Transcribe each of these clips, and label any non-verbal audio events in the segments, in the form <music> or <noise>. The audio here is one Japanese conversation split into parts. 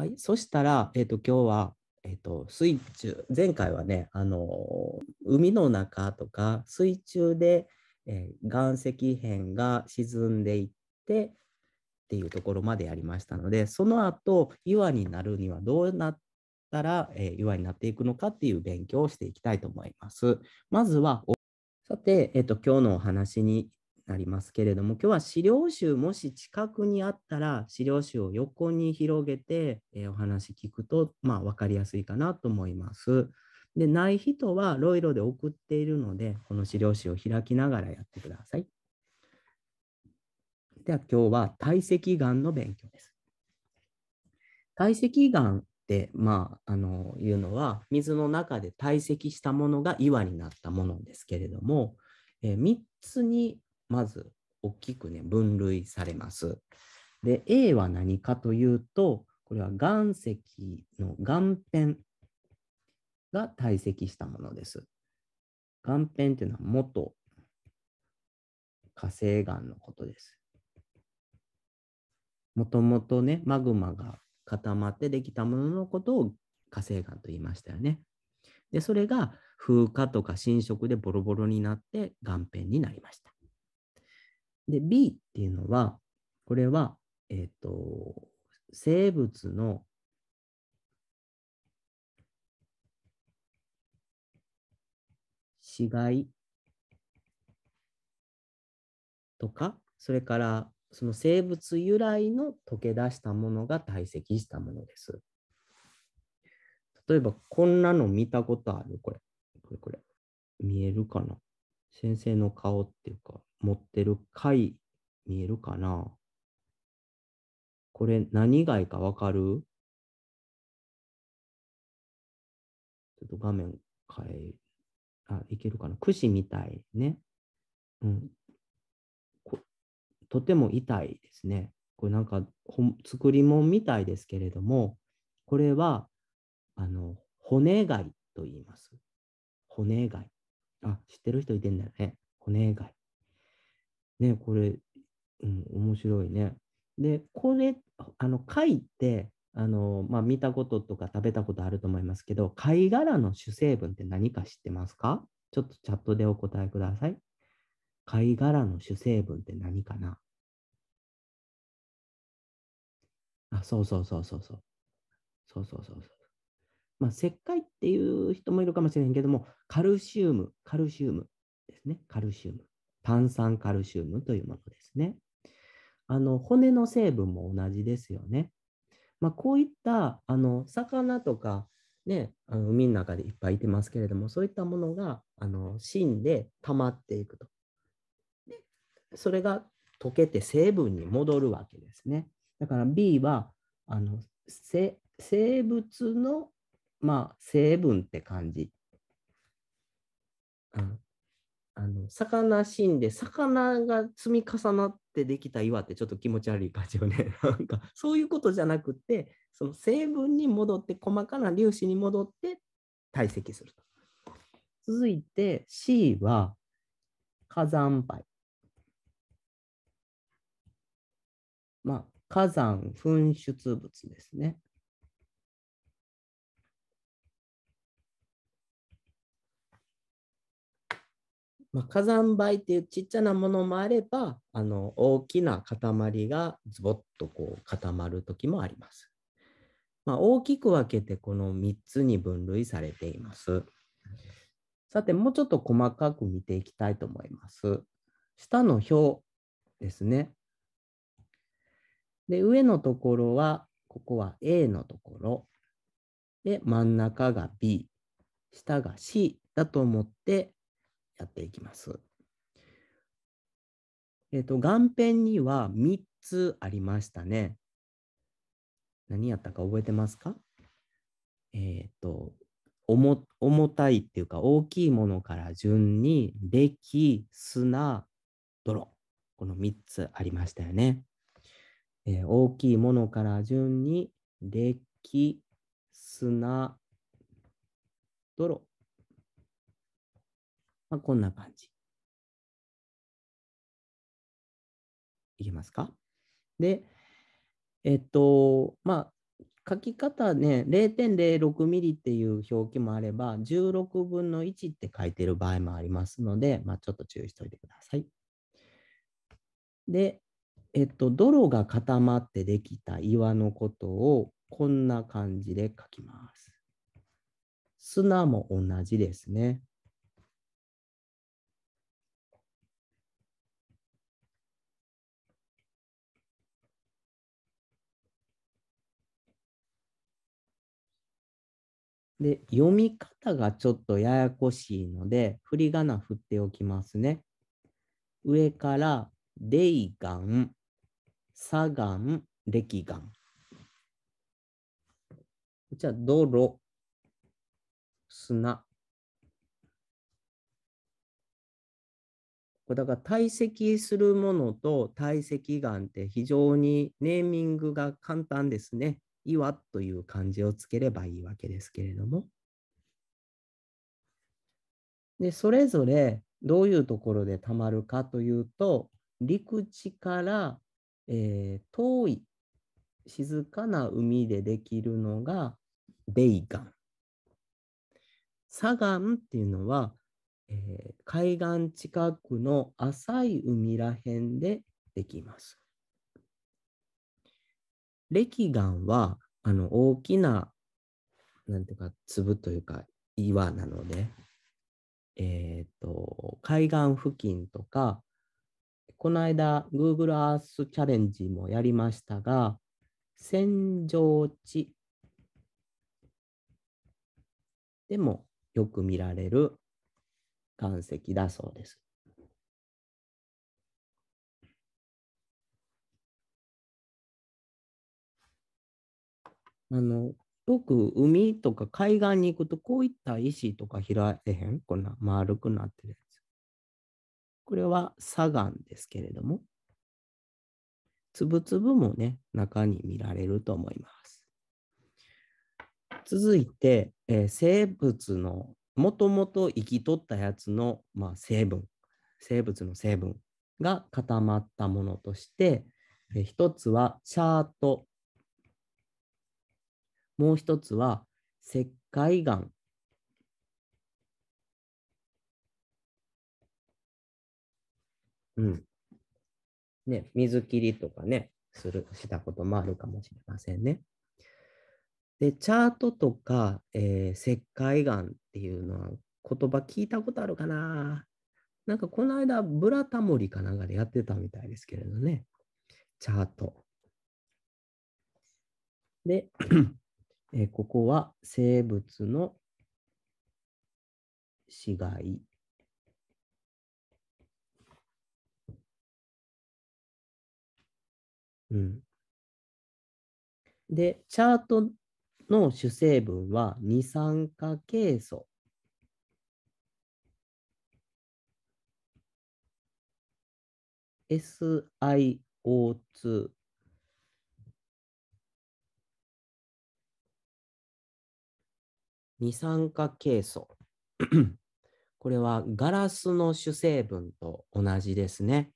はい、そしたら、えーと、今日は、えーと、水中前回はねあの海の中とか水中で、えー、岩石片が沈んでいってっていうところまでやりましたのでその後岩になるにはどうなったら、えー、岩になっていくのかっていう勉強をしていきたいと思います。まずはさて、えーと今日のお話になりますけれども今日は資料集もし近くにあったら資料集を横に広げて、えー、お話聞くと、まあ、分かりやすいかなと思います。でない人はロイロで送っているのでこの資料集を開きながらやってください。では今日は体積がんの勉強です。体積がんって、まあ、あのいうのは水の中で堆積したものが岩になったものですけれども、えー、3つにまず大きくね、分類されます。で、A は何かというと、これは岩石の岩片が堆積したものです。岩片というのは元火星岩のことです。もともとね、マグマが固まってできたもののことを火星岩と言いましたよね。で、それが風化とか浸食でボロボロになって岩片になりました。で、B っていうのは、これは、えっ、ー、と、生物の死骸とか、それからその生物由来の溶け出したものが堆積したものです。例えば、こんなの見たことあるこれ。これ、これ。見えるかな先生の顔っていうか、持ってる貝見えるかなこれ何貝かわかるちょっと画面変え、あ、いけるかな櫛みたいね。うん。とても痛いですね。これなんか作り物みたいですけれども、これはあの骨貝と言います。骨貝。あ、知ってる人いてんだよね。骨イ。ね、これ、うん、面白いね。で、これ、あの、貝って、あの、まあ、見たこととか食べたことあると思いますけど、貝殻の主成分って何か知ってますかちょっとチャットでお答えください。貝殻の主成分って何かなあ、そうそうそうそうそう。そうそうそうそう。まあ、石灰っていう人もいるかもしれへんけども、カルシウム、カルシウムですね。カルシウム。炭酸カルシウムというものですね。あの骨の成分も同じですよね。まあ、こういったあの魚とか、ね、あの海の中でいっぱいいてますけれども、そういったものがあの芯で溜まっていくと。でそれが溶けて成分に戻るわけですね。だから B はあの生物のまあ、成分って感じ。うん、あの魚死んで魚が積み重なってできた岩ってちょっと気持ち悪い感じよね <laughs> なんかそういうことじゃなくてその成分に戻って細かな粒子に戻って堆積すると。続いて C は火山灰まあ火山噴出物ですねまあ、火山灰っていうちっちゃなものもあればあの大きな塊がズボッとこう固まる時もあります。まあ、大きく分けてこの3つに分類されています。さてもうちょっと細かく見ていきたいと思います。下の表ですね。で上のところはここは A のところで真ん中が B 下が C だと思ってやっていきます。えっ、ー、と、顔片には3つありましたね。何やったか覚えてますかえっ、ー、と重、重たいっていうか大きいものから順に、べき、砂、泥。この3つありましたよね。えー、大きいものから順に、れき、砂、泥まあ、こんな感じ。いけますかで、えっと、まあ、書き方ね、0.06ミリっていう表記もあれば、16分の1って書いてる場合もありますので、まあ、ちょっと注意しておいてください。で、えっと、泥が固まってできた岩のことをこんな感じで書きます。砂も同じですね。で、読み方がちょっとややこしいので、振り仮名振っておきますね。上から、デイガン、サガン、レキガン。じゃあ、泥、砂。これだから堆積するものと堆積岩って非常にネーミングが簡単ですね。岩という漢字をつければいいわけですけれども。で、それぞれどういうところでたまるかというと、陸地から、えー、遠い静かな海でできるのが米岩。砂岩っていうのは、えー、海岸近くの浅い海らへんでできます。歴岩はあの大きななんていうか粒というか岩なので、えーと、海岸付近とかこの間 Google Earth チャレンジもやりましたが扇状地でもよく見られる岩石だそうです。あのく海とか海岸に行くと、こういった石とか開けへんこんな丸くなってるやつ。これは砂岩ですけれども、つぶつぶもね、中に見られると思います。続いて、えー、生物の、もともと生きとったやつの、まあ、成分、生物の成分が固まったものとして、えー、一つはチャートもう一つは石灰岩。うん。ね、水切りとかね、する、したこともあるかもしれませんね。で、チャートとか、えー、石灰岩っていうのは言葉聞いたことあるかななんかこの間、ブラタモリかなんかでやってたみたいですけれどね。チャート。で、えここは生物の死骸。うん、で、チャートの主成分は二酸化ケイ素。SiO2 二酸化ケイ素。<clears throat> これはガラスの主成分と同じですね。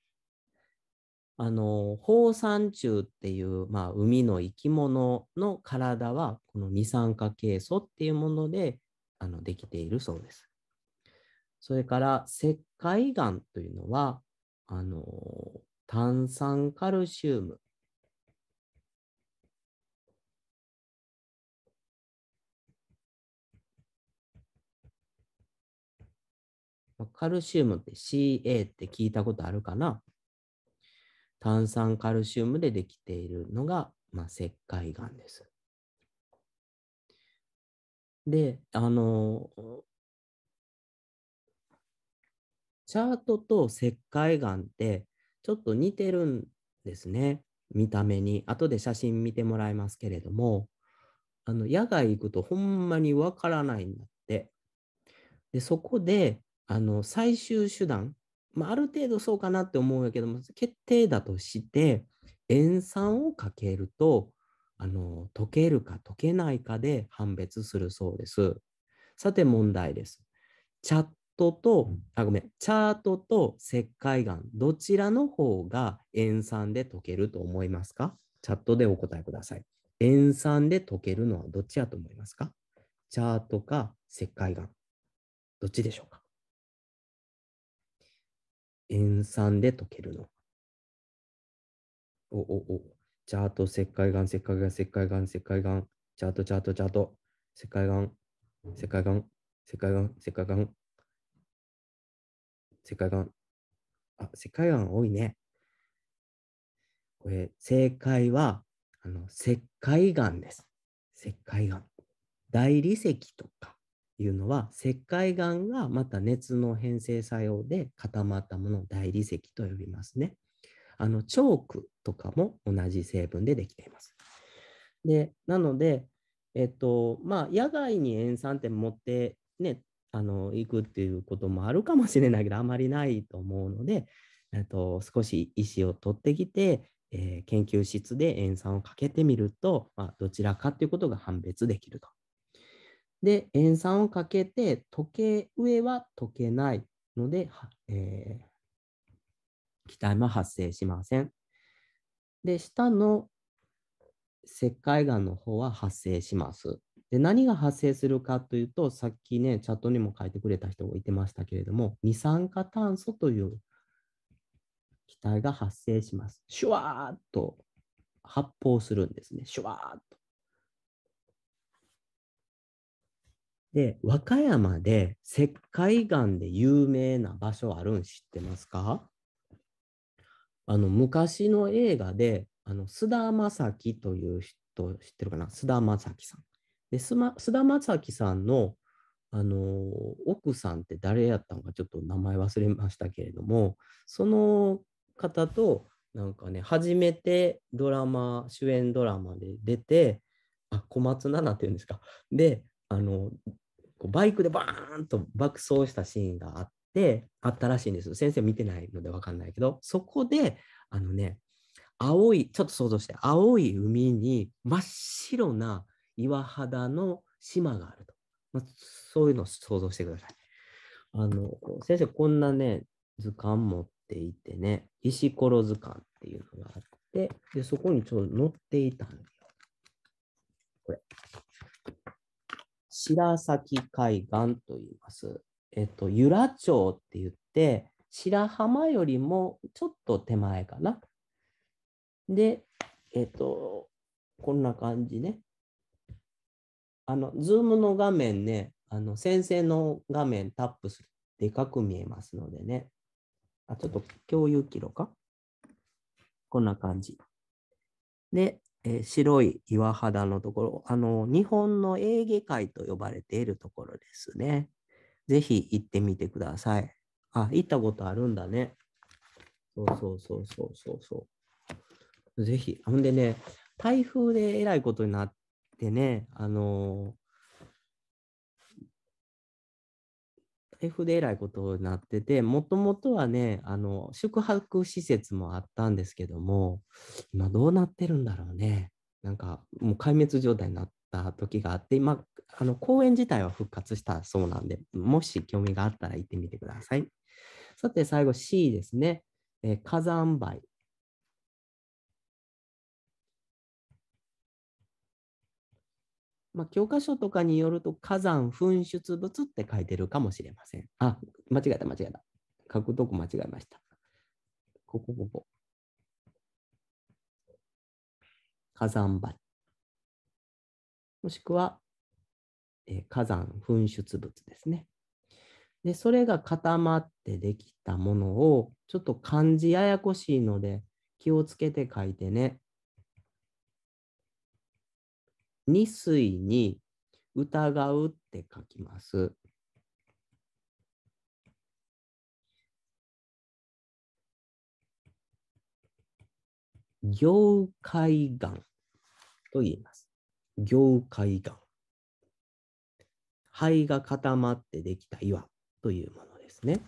あの、放酸虫っていう、まあ、海の生き物の体は、この二酸化ケイ素っていうものであのできているそうです。それから、石灰岩というのは、あの、炭酸カルシウムカルシウムって CA って聞いたことあるかな炭酸カルシウムでできているのが、まあ、石灰岩です。で、あの、チャートと石灰岩ってちょっと似てるんですね。見た目に。後で写真見てもらいますけれども、あの野外行くとほんまにわからないんだって。で、そこであの最終手段、まあ、ある程度そうかなって思うんやけども決定だとして塩酸をかけるとあの溶けるか溶けないかで判別するそうです。さて問題です。チャットと、あ、ごめん、チャートと石灰岩、どちらの方が塩酸で溶けると思いますかチャットでお答えください。塩酸で溶けるのはどっちやと思いますかチャートか石灰岩。どっちでしょうか塩酸で溶けるの。おおお、チャート、石灰岩、石灰岩、石灰岩、石灰岩、チャート、チャート、チャート、石灰岩、石灰岩、石灰岩、石灰岩、石灰岩。あ、石灰岩多いね。これ、正解は、あの石灰岩です。石灰岩。大理石とか、いうのは石灰岩がまた熱の変性作用で固まったものを大理石と呼びますね。あのチョークとかも同じ成分でできています。でなので、えっとまあ、野外に塩酸って持ってねあの行くっていうこともあるかもしれないけどあまりないと思うので、えっと、少し石を取ってきて、えー、研究室で塩酸をかけてみると、まあ、どちらかということが判別できるとで、塩酸をかけて、溶け、上は溶けないので、えー、気体も発生しません。で、下の石灰岩の方は発生します。で何が発生するかというと、さっきね、チャットにも書いてくれた人がいてましたけれども、二酸化炭素という気体が発生します。シュワーっと発泡するんですね。シュワーッと。で、和歌山で石灰岩で有名な場所あるん知ってますかあの昔の映画で、菅田将暉という人知ってるかな菅田将暉さん。で、菅田将暉さんのあの奥さんって誰やったのかちょっと名前忘れましたけれどもその方となんかね初めてドラマ主演ドラマで出てあ小松菜奈っていうんですかであのバイクでバーンと爆走したシーンがあってあったらしいんです先生見てないので分かんないけどそこであのね青いちょっと想像して青い海に真っ白な岩肌の島があると、まあ、そういうのを想像してくださいあの先生こんなね図鑑持っていてね石ころ図鑑っていうのがあってでそこにちょうど載っていたんだよこれ白崎海岸といいます。えっと、由良町って言って、白浜よりもちょっと手前かな。で、えっと、こんな感じね。あの、ズームの画面ね、あの先生の画面タップするでかく見えますのでね。あ、ちょっと共有記録か。こんな感じ。で、えー、白い岩肌のところ、あの、日本のエーゲ海と呼ばれているところですね。ぜひ行ってみてください。あ、行ったことあるんだね。そうそうそうそうそうそう。ぜひ。ほんでね、台風でえらいことになってね、あの台風でえらいことになってて、もともとはね、あの、宿泊施設もあったんですけども、今どうなってるんだろうね。なんか、もう壊滅状態になった時があって、今、あの、公園自体は復活したそうなんで、もし興味があったら行ってみてください。さて、最後 C ですね。え火山灰。まあ、教科書とかによると火山噴出物って書いてるかもしれません。あ、間違えた、間違えた。書くとこ間違えました。ここ、ここ。火山灰。もしくは、えー、火山噴出物ですね。で、それが固まってできたものを、ちょっと漢字ややこしいので、気をつけて書いてね。二水に疑うって書きます。業界岩と言います。業界岩。灰肺が固まってできた岩というものですね。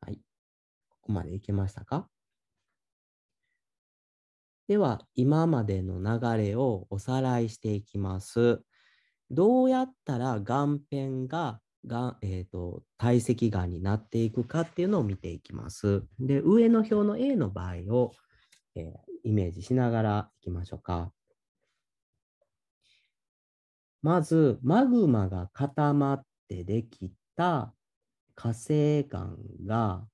はい。ここまでいけましたかでは、今までの流れをおさらいしていきます。どうやったら岩片がが、えーと、体積岩になっていくかっていうのを見ていきます。で、上の表の A の場合を、えー、イメージしながらいきましょうか。まず、マグマが固まってできた火成岩が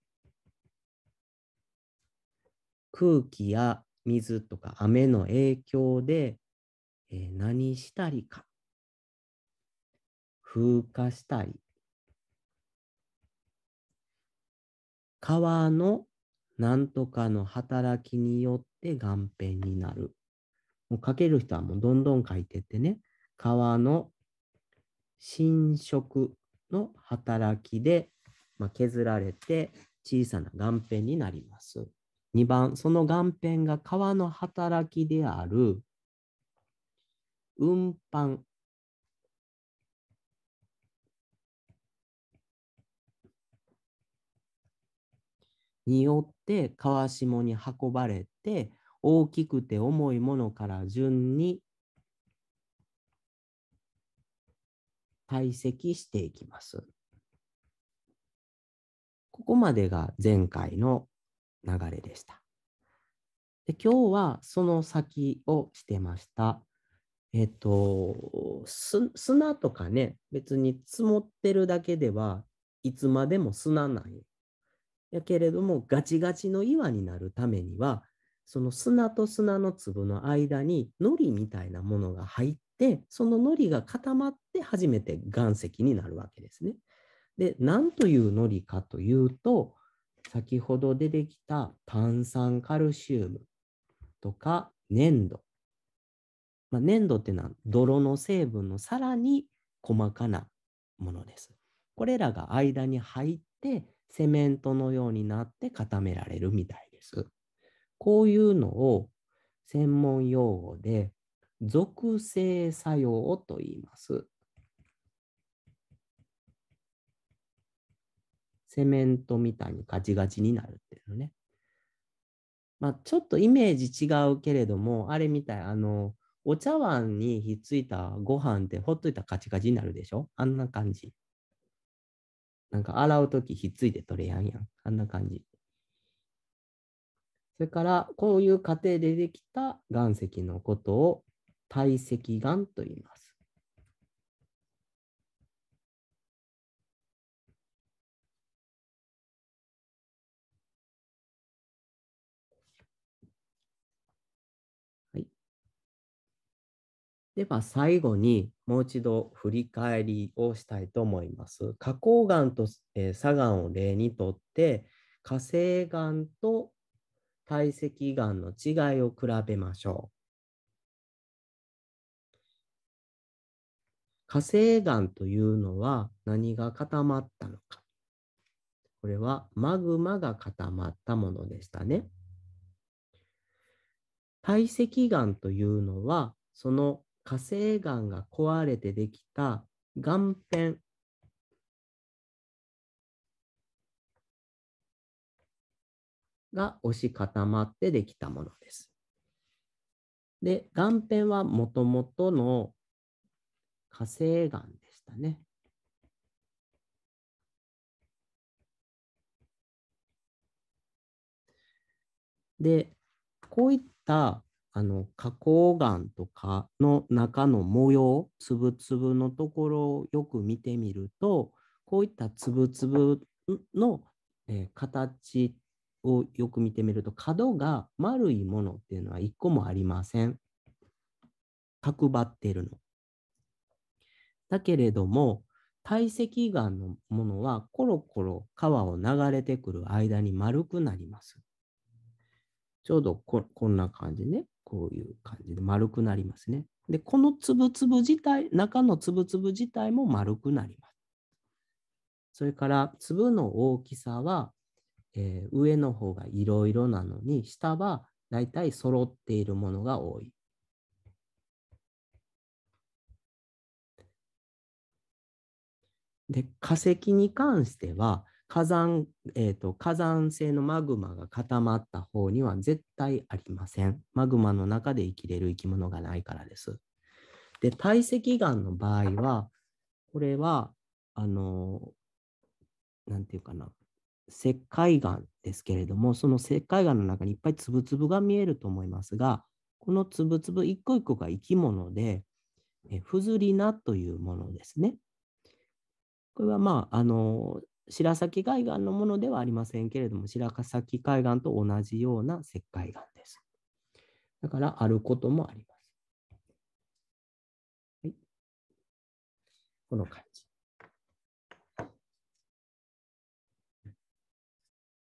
空気や水とか雨の影響で、えー、何したりか。風化したり。川のなんとかの働きによって岩辺になる。もう書ける人はもうどんどん書いてってね。川の浸食の働きで、まあ、削られて小さな岩辺になります。2番、その岩片が川の働きである運搬。によって川下に運ばれて大きくて重いものから順に堆積していきます。ここまでが前回の流れでした。で今日はその先をしてました。えっと、砂とかね、別に積もってるだけではいつまでも砂なんやけれども、ガチガチの岩になるためには、その砂と砂の粒の間に糊みたいなものが入って、その糊が固まって初めて岩石になるわけですね。で、何という糊かというと、先ほど出てきた炭酸カルシウムとか粘土。まあ、粘土ってのは泥の成分のさらに細かなものです。これらが間に入ってセメントのようになって固められるみたいです。こういうのを専門用語で属性作用と言います。セメントみたいにガチガチになるっていうのね。まあ、ちょっとイメージ違うけれども、あれみたい、あの、お茶碗にひっついたご飯ってほっといたらカチカチになるでしょあんな感じ。なんか洗うときひっついて取れやんやん。あんな感じ。それから、こういう過程でできた岩石のことを堆積岩と言います。では最後にもう一度振り返りをしたいと思います。花崗岩と、え砂岩を例にとって火星岩と堆積岩の違いを比べましょう。火星岩というのは何が固まったのか。これはマグマが固まったものでしたね。堆積岩というのはその火成岩が壊れてできた岩片が押し固まってできたものです。で、岩片はもともとの火成岩でしたね。で、こういったあの花崗岩とかの中の模様粒々のところをよく見てみるとこういった粒々の、え形をよく見てみると角が丸いものっていうのは1個もありません。角張ってるの。だけれども堆積岩のものはコロコロ川を流れてくる間に丸くなります。ちょうどこんな感じね。こういう感じで丸くなりますね。で、この粒々自体、中の粒々自体も丸くなります。それから粒の大きさは、えー、上の方がいろいろなのに、下はだいたい揃っているものが多い。で、化石に関しては、火山、えーと、火山性のマグマが固まった方には絶対ありません。マグマの中で生きれる生き物がないからです。で、堆積岩の場合は、これは、あの、なんていうかな、石灰岩ですけれども、その石灰岩の中にいっぱい粒々が見えると思いますが、この粒々一個一個が生き物で、えフズリナというものですね。これはまあ、あの、白崎海岸のものではありませんけれども、白崎海岸と同じような石灰岩です。だからあることもあります。はい、この感じ。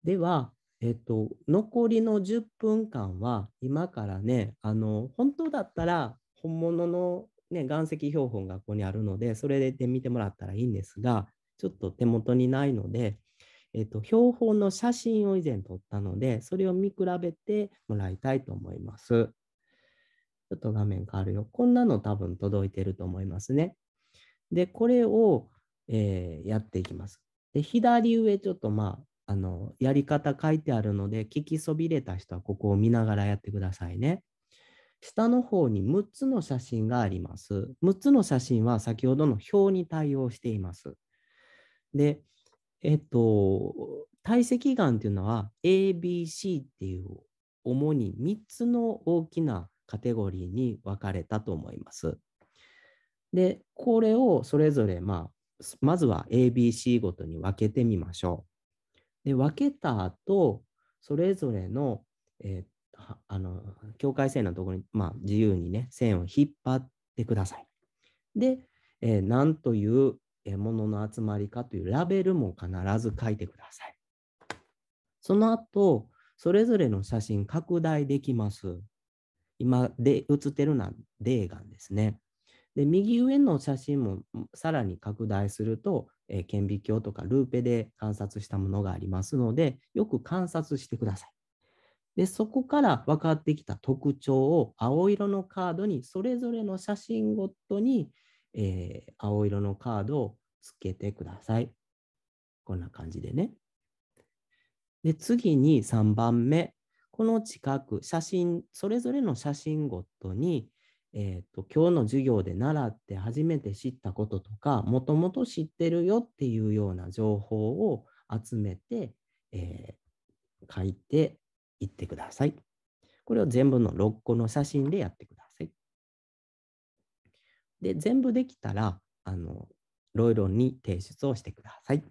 では、えっと、残りの10分間は今からねあの本当だったら本物の、ね、岩石標本がここにあるのでそれで見てもらったらいいんですがちょっと手元にないので、えっと、標本の写真を以前撮ったので、それを見比べてもらいたいと思います。ちょっと画面変わるよ。こんなの多分届いてると思いますね。で、これを、えー、やっていきます。で、左上ちょっとまあ、あの、やり方書いてあるので、聞きそびれた人はここを見ながらやってくださいね。下の方に6つの写真があります。6つの写真は先ほどの表に対応しています。で、えっと、体積岩とっていうのは ABC っていう主に3つの大きなカテゴリーに分かれたと思います。で、これをそれぞれ、まあ、まずは ABC ごとに分けてみましょう。で、分けた後、それぞれの、えー、あの境界線のところに、まあ、自由にね、線を引っ張ってください。で、えー、何というものの集まりかというラベルも必ず書いてください。その後、それぞれの写真拡大できます。今で写ってるのはデーガンですね。で右上の写真もさらに拡大すると、えー、顕微鏡とかルーペで観察したものがありますので、よく観察してください。でそこから分かってきた特徴を青色のカードにそれぞれの写真ごとに、えー、青色のカードをつけてください。こんな感じでね。で、次に3番目。この近く、写真、それぞれの写真ごとに、えーと、今日の授業で習って初めて知ったこととか、もともと知ってるよっていうような情報を集めて、えー、書いていってください。これを全部の6個の写真でやってください。で、全部できたら、あのロイロンに提出をしてください。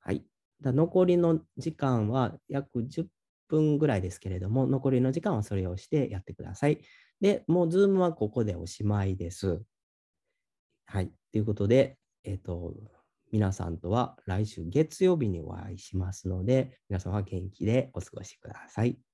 はい、残りの時間は約10分ぐらいですけれども、残りの時間はそれをしてやってください。で、もう Zoom はここでおしまいです。はい、ということで、えっ、ー、と、皆さんとは来週月曜日にお会いしますので、皆様元気でお過ごしください。